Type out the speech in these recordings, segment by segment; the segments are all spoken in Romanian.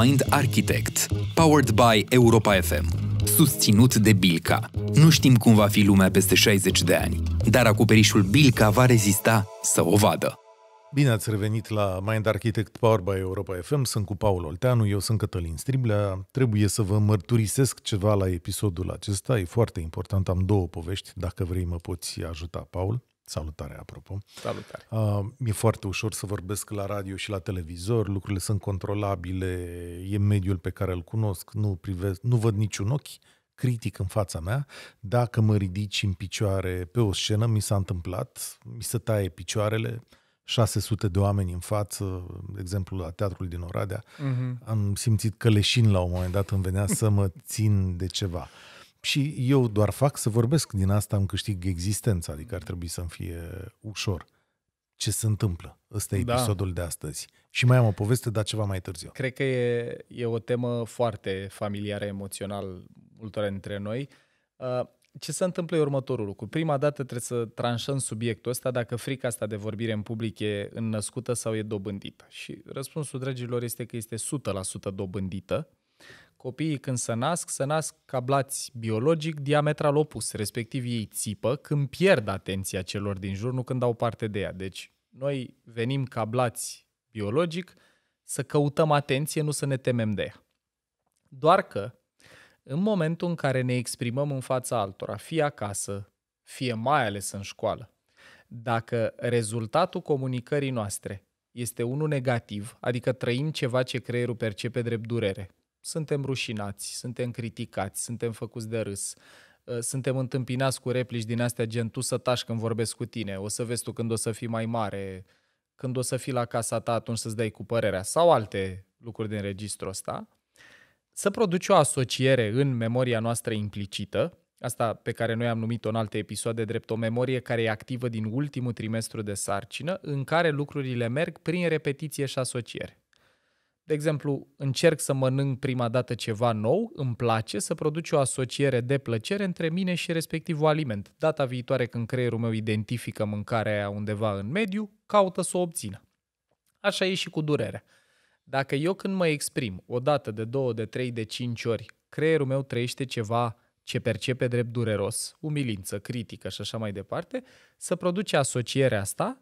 Mind Architect, powered by Europa FM, susținut de Bilca. Nu știm cum va fi lumea peste 60 de ani, dar acoperișul Bilca va rezista să o vadă. Bine ați revenit la Mind Architect Power by Europa FM, sunt cu Paul Olteanu, eu sunt Cătălin Striblea. Trebuie să vă mărturisesc ceva la episodul acesta, e foarte important, am două povești, dacă vrei mă poți ajuta, Paul. Salutare, apropo. Salutare. Uh, e foarte ușor să vorbesc la radio și la televizor, lucrurile sunt controlabile, e mediul pe care îl cunosc, nu, privez, nu văd niciun ochi critic în fața mea. Dacă mă ridici în picioare pe o scenă, mi s-a întâmplat, mi se taie picioarele, 600 de oameni în față, de exemplu la teatrul din Oradea, uh-huh. am simțit că leșin la un moment dat îmi venea să mă țin de ceva și eu doar fac să vorbesc, din asta îmi câștig existența, adică ar trebui să-mi fie ușor. Ce se întâmplă? Ăsta e da. episodul de astăzi. Și mai am o poveste, dar ceva mai târziu. Cred că e, e o temă foarte familiară emoțional multora dintre noi. Uh, ce se întâmplă e următorul lucru. Prima dată trebuie să tranșăm subiectul ăsta dacă frica asta de vorbire în public e înnăscută sau e dobândită. Și răspunsul, dragilor, este că este 100% dobândită. Copiii când se nasc, se nasc cablați biologic diametral opus, respectiv ei țipă când pierd atenția celor din jur, nu când au parte de ea. Deci noi venim cablați biologic să căutăm atenție, nu să ne temem de ea. Doar că în momentul în care ne exprimăm în fața altora, fie acasă, fie mai ales în școală, dacă rezultatul comunicării noastre este unul negativ, adică trăim ceva ce creierul percepe drept durere, suntem rușinați, suntem criticați, suntem făcuți de râs, ă, suntem întâmpinați cu replici din astea gen tu să tași când vorbesc cu tine, o să vezi tu când o să fii mai mare, când o să fii la casa ta atunci să-ți dai cu părerea sau alte lucruri din registrul ăsta, să produci o asociere în memoria noastră implicită, asta pe care noi am numit-o în alte episoade drept o memorie care e activă din ultimul trimestru de sarcină, în care lucrurile merg prin repetiție și asociere de exemplu, încerc să mănânc prima dată ceva nou, îmi place să produci o asociere de plăcere între mine și respectivul aliment. Data viitoare când creierul meu identifică mâncarea aia undeva în mediu, caută să o obțină. Așa e și cu durerea. Dacă eu când mă exprim o dată de două, de trei, de cinci ori, creierul meu trăiește ceva ce percepe drept dureros, umilință, critică și așa mai departe, să produce asocierea asta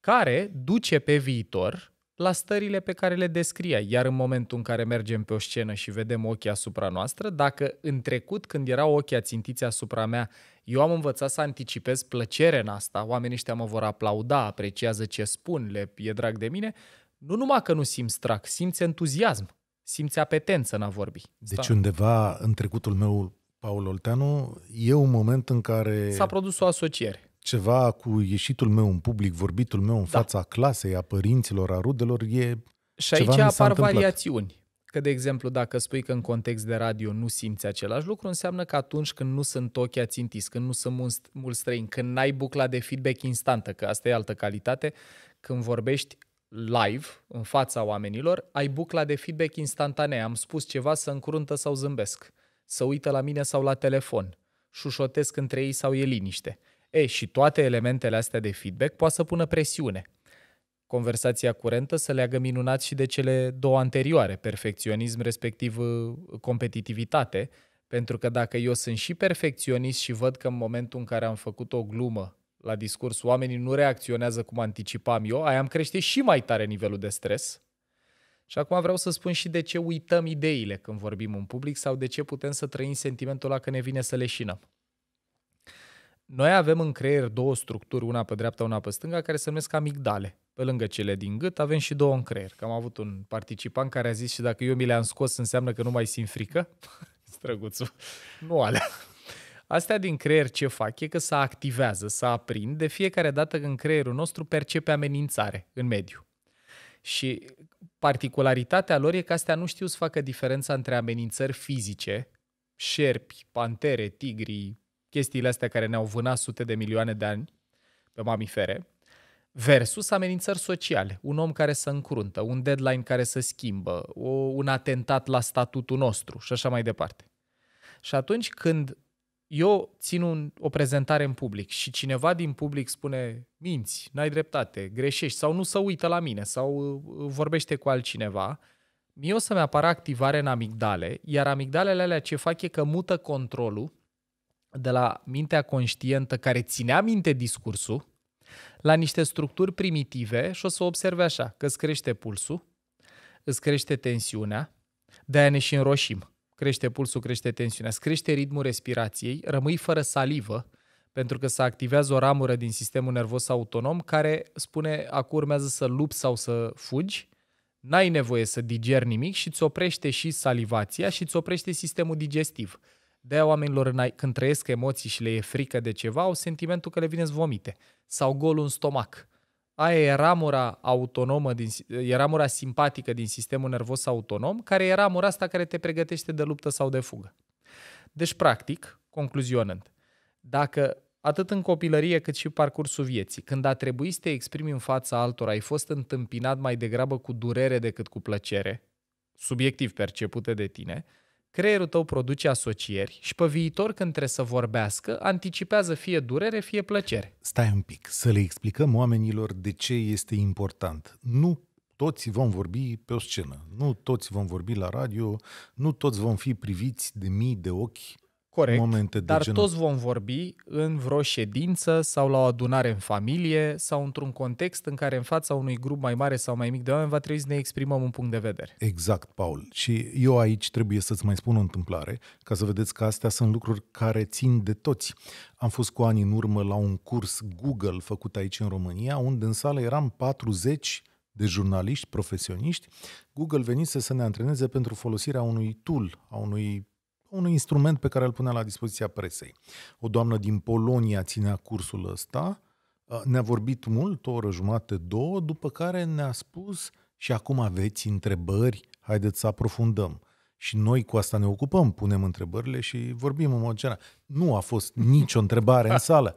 care duce pe viitor la stările pe care le descria, iar în momentul în care mergem pe o scenă și vedem ochii asupra noastră, dacă în trecut, când erau ochii ațintiți asupra mea, eu am învățat să anticipez plăcere în asta, oamenii ăștia mă vor aplauda, apreciază ce spun, le e drag de mine, nu numai că nu simți strac, simți entuziasm, simți apetență în a vorbi. Deci undeva în trecutul meu, Paul Olteanu, e un moment în care... S-a produs o asociere ceva cu ieșitul meu în public, vorbitul meu în da. fața clasei, a părinților, a rudelor, e Și aici ceva apar variațiuni. Că, de exemplu, dacă spui că în context de radio nu simți același lucru, înseamnă că atunci când nu sunt ochii ațintiți, când nu sunt mulți străini, când n-ai bucla de feedback instantă, că asta e altă calitate, când vorbești live, în fața oamenilor, ai bucla de feedback instantanee. Am spus ceva să încuruntă sau zâmbesc, să uită la mine sau la telefon, șușotesc între ei sau e liniște. E, și toate elementele astea de feedback poate să pună presiune. Conversația curentă să leagă minunat și de cele două anterioare, perfecționism respectiv uh, competitivitate, pentru că dacă eu sunt și perfecționist și văd că în momentul în care am făcut o glumă la discurs, oamenii nu reacționează cum anticipam eu, aia am crește și mai tare nivelul de stres. Și acum vreau să spun și de ce uităm ideile când vorbim în public sau de ce putem să trăim sentimentul ăla că ne vine să leșinăm. Noi avem în creier două structuri, una pe dreapta, una pe stânga, care se numesc amigdale. Pe lângă cele din gât, avem și două în creier. Că am avut un participant care a zis și dacă eu mi le-am scos, înseamnă că nu mai simt frică? Străguțul. Nu alea. Astea din creier ce fac e că se activează, se aprind de fiecare dată când creierul nostru percepe amenințare în mediu. Și particularitatea lor e că astea nu știu să facă diferența între amenințări fizice, șerpi, pantere, tigri, chestiile astea care ne-au vânat sute de milioane de ani pe mamifere, versus amenințări sociale, un om care se încruntă, un deadline care se schimbă, o, un atentat la statutul nostru și așa mai departe. Și atunci când eu țin un, o prezentare în public și cineva din public spune minți, n-ai dreptate, greșești sau nu se uită la mine sau uh, uh, vorbește cu altcineva, mie o să-mi apară activare în amigdale, iar amigdalele alea ce fac e că mută controlul de la mintea conștientă care ținea minte discursul la niște structuri primitive și o să observe așa, că îți crește pulsul, îți crește tensiunea, de-aia ne și înroșim. Crește pulsul, crește tensiunea, îți crește ritmul respirației, rămâi fără salivă, pentru că se activează o ramură din sistemul nervos autonom care spune acum urmează să lupți sau să fugi, n-ai nevoie să digeri nimic și îți oprește și salivația și îți oprește sistemul digestiv. De-aia oamenilor când trăiesc emoții și le e frică de ceva, au sentimentul că le vine zvomite sau golul în stomac. Aia e ramura autonomă, din, e ramura simpatică din sistemul nervos autonom, care e ramura asta care te pregătește de luptă sau de fugă. Deci, practic, concluzionând, dacă atât în copilărie cât și parcursul vieții, când a trebuit să te exprimi în fața altora, ai fost întâmpinat mai degrabă cu durere decât cu plăcere, subiectiv percepută de tine, Creierul tău produce asocieri și pe viitor când trebuie să vorbească, anticipează fie durere, fie plăcere. Stai un pic, să le explicăm oamenilor de ce este important. Nu toți vom vorbi pe o scenă, nu toți vom vorbi la radio, nu toți vom fi priviți de mii de ochi Corect, momente de dar genul. toți vom vorbi în vreo ședință sau la o adunare în familie sau într-un context în care în fața unui grup mai mare sau mai mic de oameni va trebui să ne exprimăm un punct de vedere. Exact, Paul. Și eu aici trebuie să-ți mai spun o întâmplare ca să vedeți că astea sunt lucruri care țin de toți. Am fost cu ani în urmă la un curs Google făcut aici în România, unde în sală eram 40 de jurnaliști, profesioniști, Google venise să ne antreneze pentru folosirea unui tool, a unui un instrument pe care îl punea la dispoziția presei. O doamnă din Polonia ținea cursul ăsta, ne-a vorbit mult, o oră jumate, două, după care ne-a spus și acum aveți întrebări, haideți să aprofundăm. Și noi cu asta ne ocupăm, punem întrebările și vorbim în mod general. Nu a fost nicio întrebare în sală.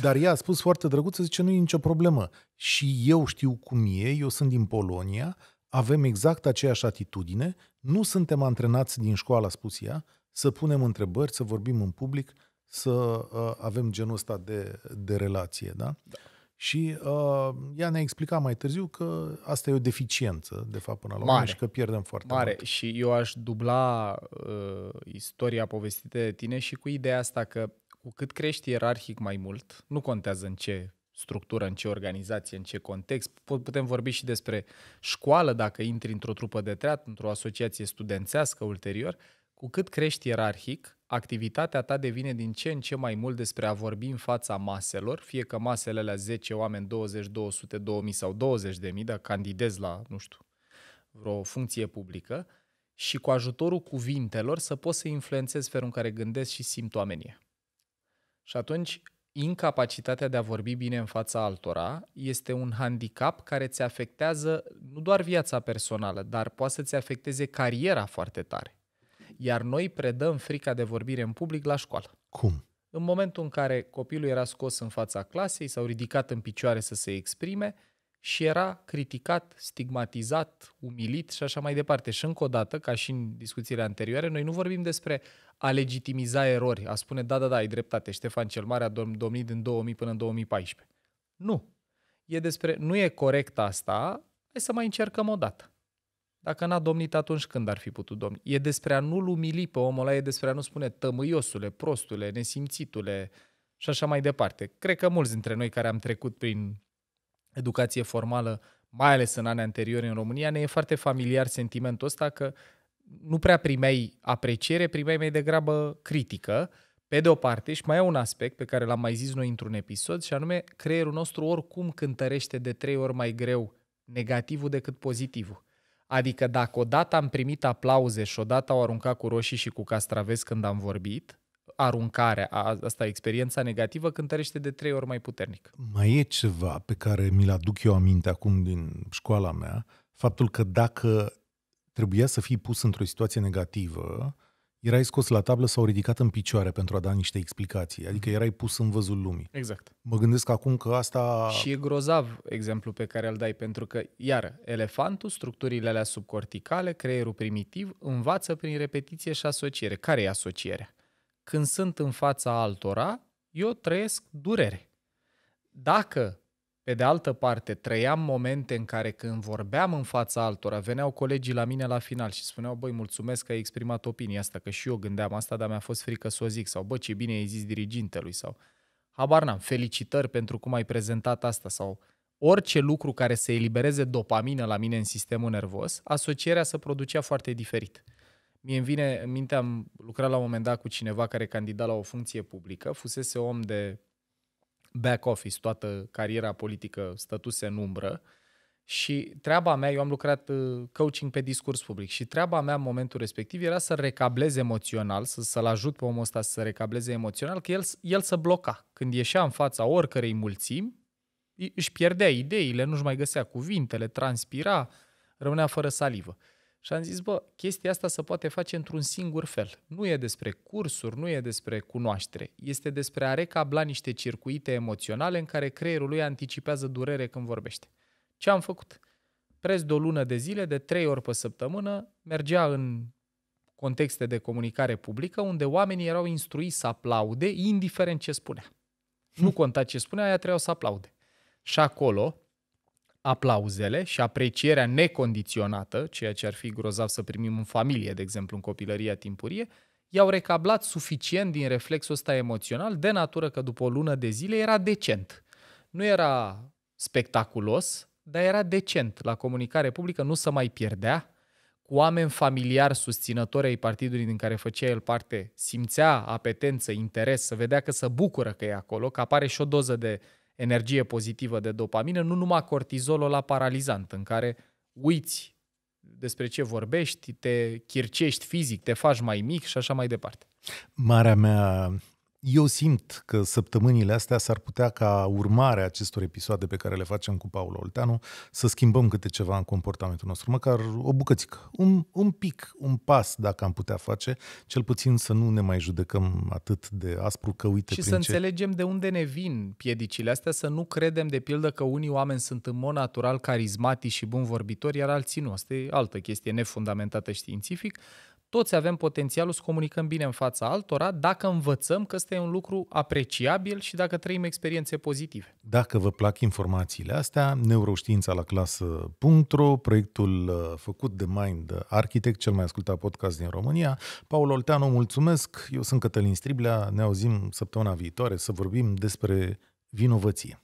Dar ea a spus foarte drăguță, zice, nu e nicio problemă. Și eu știu cum e, eu sunt din Polonia, avem exact aceeași atitudine, nu suntem antrenați din școală, a spus ea, să punem întrebări, să vorbim în public, să uh, avem genul ăsta de, de relație. Da? da. Și uh, ea ne-a explicat mai târziu că asta e o deficiență, de fapt, până la urmă, și că pierdem foarte mare. mult. Și eu aș dubla uh, istoria povestită de tine și cu ideea asta că cu cât crești ierarhic mai mult, nu contează în ce structură, în ce organizație, în ce context. Putem vorbi și despre școală, dacă intri într-o trupă de teatru, într-o asociație studențească ulterior. Cu cât crești ierarhic, activitatea ta devine din ce în ce mai mult despre a vorbi în fața maselor, fie că masele alea 10 oameni, 20, 200, 2000 sau 20.000, dacă candidezi la, nu știu, vreo funcție publică, și cu ajutorul cuvintelor să poți să influențezi felul în care gândesc și simt oamenii. Și atunci incapacitatea de a vorbi bine în fața altora este un handicap care ți afectează nu doar viața personală, dar poate să-ți afecteze cariera foarte tare. Iar noi predăm frica de vorbire în public la școală. Cum? În momentul în care copilul era scos în fața clasei sau ridicat în picioare să se exprime, și era criticat, stigmatizat, umilit și așa mai departe. Și încă o dată, ca și în discuțiile anterioare, noi nu vorbim despre a legitimiza erori, a spune da, da, da, ai dreptate, Ștefan cel Mare a domnit din 2000 până în 2014. Nu. E despre, nu e corect asta, hai să mai încercăm o dată. Dacă n-a domnit atunci când ar fi putut domni? E despre a nu-l umili pe omul ăla, e despre a nu spune tămâiosule, prostule, nesimțitule și așa mai departe. Cred că mulți dintre noi care am trecut prin educație formală, mai ales în anii anteriori în România, ne e foarte familiar sentimentul ăsta că nu prea primeai apreciere, primeai mai degrabă critică, pe de o parte, și mai e un aspect pe care l-am mai zis noi într-un episod, și anume creierul nostru oricum cântărește de trei ori mai greu negativul decât pozitivul. Adică dacă odată am primit aplauze și odată au aruncat cu roșii și cu castraveți când am vorbit, aruncarea, asta, experiența negativă, cântărește de trei ori mai puternic. Mai e ceva pe care mi-l aduc eu aminte acum din școala mea, faptul că dacă trebuia să fii pus într-o situație negativă, erai scos la tablă sau ridicat în picioare pentru a da niște explicații, adică mhm. erai pus în văzul lumii. Exact. Mă gândesc acum că asta... Și e grozav exemplu pe care îl dai, pentru că, iară, elefantul, structurile alea subcorticale, creierul primitiv, învață prin repetiție și asociere. Care e asocierea? când sunt în fața altora, eu trăiesc durere. Dacă, pe de altă parte, trăiam momente în care când vorbeam în fața altora, veneau colegii la mine la final și spuneau, băi, mulțumesc că ai exprimat opinia asta, că și eu gândeam asta, dar mi-a fost frică să o zic, sau bă, ce bine ai zis dirigintelui, sau habar n-am, felicitări pentru cum ai prezentat asta, sau orice lucru care să elibereze dopamină la mine în sistemul nervos, asocierea se producea foarte diferit. Mie îmi vine în minte, am lucrat la un moment dat cu cineva care candida la o funcție publică, fusese om de back office, toată cariera politică stătuse în umbră și treaba mea, eu am lucrat uh, coaching pe discurs public și treaba mea în momentul respectiv era să recableze emoțional, să, să-l ajut pe omul ăsta să se recableze emoțional, că el, el să bloca. Când ieșea în fața oricărei mulțimi, își pierdea ideile, nu-și mai găsea cuvintele, transpira, rămânea fără salivă. Și am zis, bă, chestia asta se poate face într-un singur fel. Nu e despre cursuri, nu e despre cunoaștere. Este despre a recabla niște circuite emoționale în care creierul lui anticipează durere când vorbește. Ce am făcut? Preț de o lună de zile, de trei ori pe săptămână, mergea în contexte de comunicare publică unde oamenii erau instruiți să aplaude indiferent ce spunea. Nu conta ce spunea, aia trebuiau să aplaude. Și acolo, aplauzele și aprecierea necondiționată, ceea ce ar fi grozav să primim în familie, de exemplu, în copilăria timpurie, i-au recablat suficient din reflexul ăsta emoțional, de natură că după o lună de zile era decent. Nu era spectaculos, dar era decent. La comunicare publică nu se mai pierdea, cu oameni familiari susținători ai partidului din care făcea el parte, simțea apetență, interes, să vedea că se bucură că e acolo, că apare și o doză de energie pozitivă de dopamină, nu numai cortizolul la paralizant, în care uiți despre ce vorbești, te chircești fizic, te faci mai mic și așa mai departe. Marea mea eu simt că săptămânile astea s-ar putea ca urmare a acestor episoade pe care le facem cu Paul Olteanu să schimbăm câte ceva în comportamentul nostru, măcar o bucățică, un, un pic, un pas dacă am putea face, cel puțin să nu ne mai judecăm atât de aspru că uite Și prin să ce... înțelegem de unde ne vin piedicile astea, să nu credem de pildă că unii oameni sunt în mod natural carismatici și bun vorbitori, iar alții nu. Asta e altă chestie nefundamentată științific. Toți avem potențialul să comunicăm bine în fața altora dacă învățăm că este un lucru apreciabil și dacă trăim experiențe pozitive. Dacă vă plac informațiile astea, neuroștiința la clasă.ro, proiectul uh, făcut de Mind Architect, cel mai ascultat podcast din România. Paul Olteanu, mulțumesc. Eu sunt Cătălin Striblea. Ne auzim săptămâna viitoare să vorbim despre vinovăție.